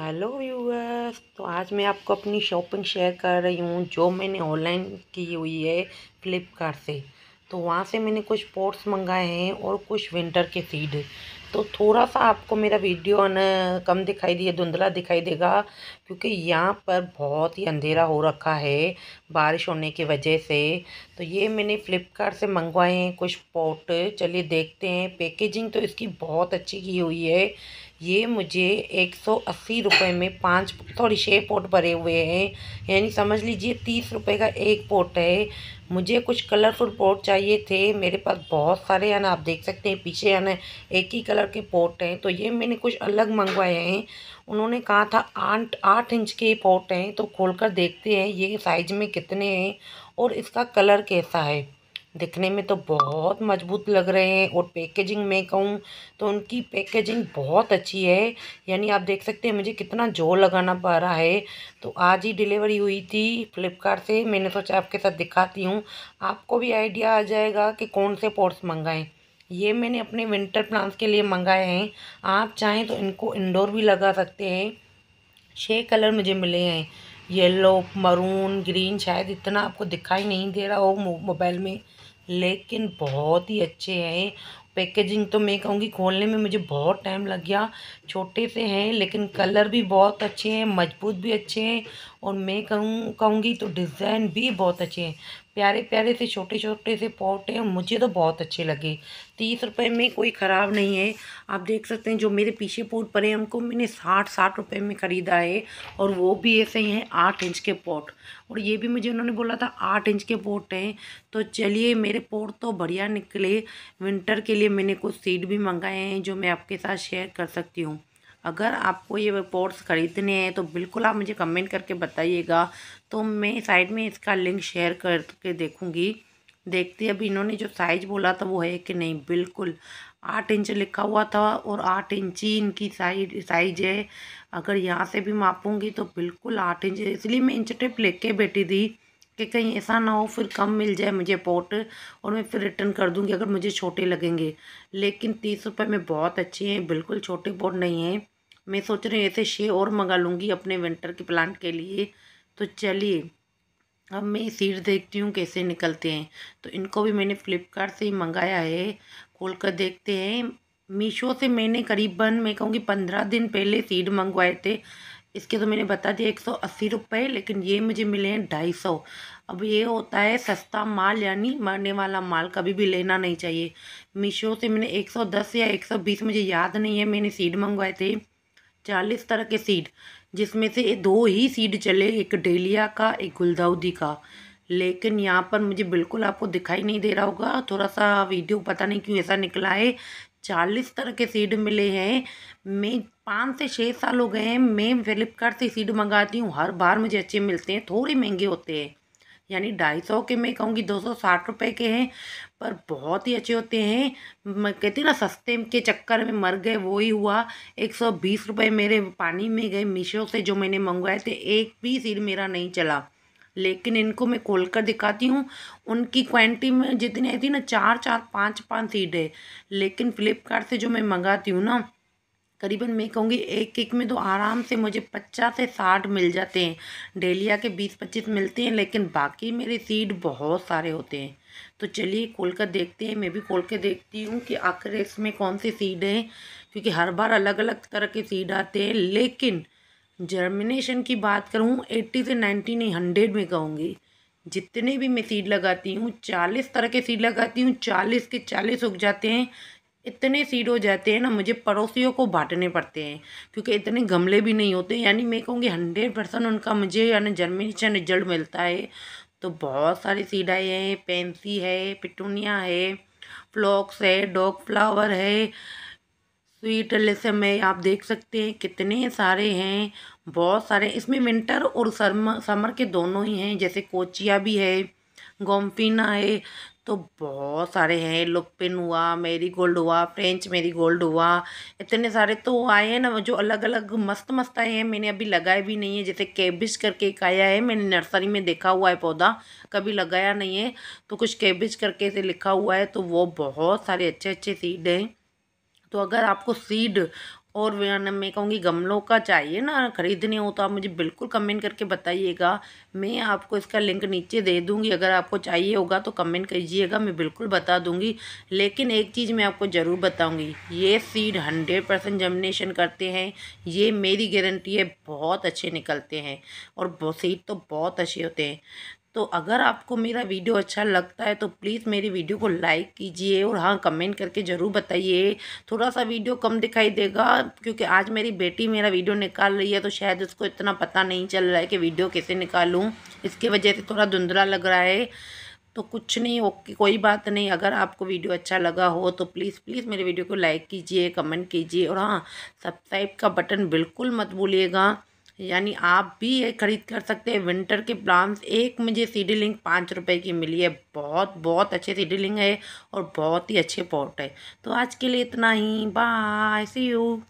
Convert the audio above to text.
hello viewers तो आज मैं आपको अपनी शॉपिंग शेयर कर रही हूँ जो मैंने ऑनलाइन की हुई है फ्लिपकार्ट से तो वहाँ से मैंने कुछ पोर्ट्स मंगाए हैं और कुछ विंटर के सीड तो थोड़ा सा आपको मेरा वीडियो ना कम दिखाई दिए धुंधला दिखाई देगा क्योंकि यहाँ पर बहुत ही अंधेरा हो रखा है बारिश होने की वजह से तो ये मैंने फ़्लिपकार्ट से मंगवाए हैं कुछ पॉट चलिए देखते हैं पैकेजिंग तो इसकी बहुत अच्छी की हुई है ये मुझे एक सौ अस्सी रुपये में पाँच थोड़ी छः पोट भरे हुए हैं यानी समझ लीजिए तीस रुपये का एक पोट है मुझे कुछ कलरफुल पोट चाहिए थे मेरे पास बहुत सारे हैं आप देख सकते हैं पीछे है एक ही कलर कलर के पॉट हैं तो ये मैंने कुछ अलग मंगवाए हैं उन्होंने कहा था आठ आठ इंच के पॉट हैं तो खोल कर देखते हैं ये साइज में कितने हैं और इसका कलर कैसा है दिखने में तो बहुत मजबूत लग रहे हैं और पैकेजिंग मैं कहूँ तो उनकी पैकेजिंग बहुत अच्छी है यानी आप देख सकते हैं मुझे कितना जोर लगाना पड़ रहा है तो आज ही डिलीवरी हुई थी फ्लिपकार्ट से मैंने सोचा आपके साथ दिखाती हूँ आपको भी आइडिया आ जाएगा कि कौन से पोर्ट्स मंगाएं ये मैंने अपने विंटर प्लांट्स के लिए मंगाए हैं आप चाहें तो इनको इंडोर भी लगा सकते हैं छः कलर मुझे मिले हैं येलो मरून ग्रीन शायद इतना आपको दिखाई नहीं दे रहा हो मोबाइल में लेकिन बहुत ही अच्छे हैं पैकेजिंग तो मैं कहूँगी खोलने में मुझे बहुत टाइम लग गया छोटे से हैं लेकिन कलर भी बहुत अच्छे हैं मजबूत भी अच्छे हैं और मैं कहूँ कहूँगी तो डिज़ाइन भी बहुत अच्छे हैं प्यारे प्यारे से छोटे छोटे से पॉट हैं मुझे तो बहुत अच्छे लगे तीस रुपए में कोई ख़राब नहीं है आप देख सकते हैं जो मेरे पीछे पोट पड़े उनको मैंने साठ साठ रुपए में ख़रीदा है और वो भी ऐसे ही हैं आठ इंच के पॉट और ये भी मुझे उन्होंने बोला था आठ इंच के पोट हैं तो चलिए मेरे पोट तो बढ़िया निकले विंटर के लिए मैंने कुछ सीड भी मंगाए हैं जो मैं आपके साथ शेयर कर सकती हूँ अगर आपको ये पोर्ट्स ख़रीदने हैं तो बिल्कुल आप मुझे कमेंट करके बताइएगा तो मैं साइड में इसका लिंक शेयर करके देखूँगी देखते अभी इन्होंने जो साइज़ बोला था वो है कि नहीं बिल्कुल आठ इंच लिखा हुआ था और आठ इंच ही इनकी साइड साइज है अगर यहाँ से भी मापूंगी तो बिल्कुल आठ इंच इसलिए मैं इंच टेप लेके बैठी थी कि कहीं ऐसा ना हो फिर कम मिल जाए मुझे पोट और मैं फिर रिटर्न कर दूंगी अगर मुझे छोटे लगेंगे लेकिन तीस रुपये में बहुत अच्छे हैं बिल्कुल छोटे पोट नहीं हैं मैं सोच रही हूँ ऐसे छः और मंगा लूँगी अपने विंटर के प्लांट के लिए तो चलिए अब मैं सीड देखती हूँ कैसे निकलते हैं तो इनको भी मैंने फ्लिपकार्ट से ही मंगाया है खोल कर देखते हैं मीशो से मैंने करीबन मैं कहूँगी पंद्रह दिन पहले सीड मंगवाए थे इसके तो मैंने बता दिया एक सौ अस्सी रुपये लेकिन ये मुझे मिले हैं ढाई सौ अब ये होता है सस्ता माल यानी मरने वाला माल कभी भी लेना नहीं चाहिए मीशो से मैंने एक सौ दस या एक सौ बीस मुझे याद नहीं है मैंने सीड मंगवाए थे चालीस तरह के सीड जिसमें से दो ही सीड चले एक डेलिया का एक गुलदाउदी का लेकिन यहाँ पर मुझे बिल्कुल आपको दिखाई नहीं दे रहा होगा थोड़ा सा वीडियो पता नहीं क्यों ऐसा निकला है चालीस तरह के सीड मिले हैं मैं पाँच से छः साल हो गए हैं मैं फ्लिपकार्ट से सीड मंगाती हूँ हर बार मुझे अच्छे मिलते हैं थोड़े महंगे होते हैं यानी ढाई सौ के मैं कहूँगी दो सौ साठ रुपये के हैं पर बहुत ही अच्छे होते हैं मैं कहती ना सस्ते के चक्कर में मर गए वो ही हुआ एक सौ बीस रुपये मेरे पानी में गए मीशो से जो मैंने मंगवाए थे एक भी सीड मेरा नहीं चला लेकिन इनको मैं खोल कर दिखाती हूँ उनकी क्वांटिटी में जितनी आई थी ना चार चार पाँच पाँच सीड है लेकिन फ्लिपकार्ट से जो मैं मंगाती हूँ ना करीबन मैं कहूँगी एक एक में तो आराम से मुझे पचास से साठ मिल जाते हैं डेलिया के बीस पच्चीस मिलते हैं लेकिन बाकी मेरे सीड बहुत सारे होते हैं तो चलिए खोल कर देखते हैं मैं भी खोल के देखती हूँ कि आखिर इसमें कौन से सीड हैं क्योंकि हर बार अलग अलग तरह के सीड आते हैं लेकिन जर्मिनेशन की बात करूँ एट्टी से नाइन्टी नहीं हंड्रेड में कहूँगी जितने भी मैं सीड लगाती हूँ चालीस तरह के सीड लगाती हूँ चालीस के चालीस उग जाते हैं इतने सीड हो जाते हैं ना मुझे पड़ोसियों को बांटने पड़ते हैं क्योंकि इतने गमले भी नहीं होते यानी मैं कहूँगी हंड्रेड परसेंट उनका मुझे यानी जर्मिनेशन रिजल्ट मिलता है तो बहुत सारी सीड आए हैं पेंसी है पिटूनिया है फ्लॉक्स है डॉग फ्लावर है स्वीट लेसम है आप देख सकते हैं कितने सारे हैं बहुत सारे इसमें विंटर और समर समर के दोनों ही हैं जैसे कोचिया भी है गोमफीना है तो बहुत सारे हैं लुपिन हुआ मेरी गोल्ड हुआ फ्रेंच मेरी गोल्ड हुआ इतने सारे तो आए हैं ना जो अलग अलग मस्त मस्त आए हैं मैंने अभी लगाए भी नहीं है जैसे कैबिज करके एक आया है मैंने नर्सरी में देखा हुआ है पौधा कभी लगाया नहीं है तो कुछ कैबिज करके से लिखा हुआ है तो वो बहुत सारे अच्छे अच्छे सीड हैं तो अगर आपको सीड और मैं कहूँगी गमलों का चाहिए ना ख़रीदने हो तो आप मुझे बिल्कुल कमेंट करके बताइएगा मैं आपको इसका लिंक नीचे दे दूँगी अगर आपको चाहिए होगा तो कमेंट कीजिएगा मैं बिल्कुल बता दूँगी लेकिन एक चीज़ मैं आपको ज़रूर बताऊँगी ये सीड हंड्रेड परसेंट जमिनेशन करते हैं ये मेरी गारंटी है बहुत अच्छे निकलते हैं और सीड तो बहुत अच्छे होते हैं तो अगर आपको मेरा वीडियो अच्छा लगता है तो प्लीज़ मेरी वीडियो को लाइक कीजिए और हाँ कमेंट करके ज़रूर बताइए थोड़ा सा वीडियो कम दिखाई देगा क्योंकि आज मेरी बेटी मेरा वीडियो निकाल रही है तो शायद उसको इतना पता नहीं चल रहा है कि वीडियो कैसे निकालूँ इसके वजह से थोड़ा धुंधला लग रहा है तो कुछ नहीं ओके कोई बात नहीं अगर आपको वीडियो अच्छा लगा हो तो प्लीज़ प्लीज़ मेरे वीडियो को लाइक कीजिए कमेंट कीजिए और हाँ सब्सक्राइब का बटन बिल्कुल मत भूलिएगा यानी आप भी ये ख़रीद कर सकते हैं विंटर के प्लांट्स एक मुझे सीडी लिंक पाँच रुपए की मिली है बहुत बहुत अच्छे सीडी लिंक है और बहुत ही अच्छे पॉट है तो आज के लिए इतना ही बाय सी यू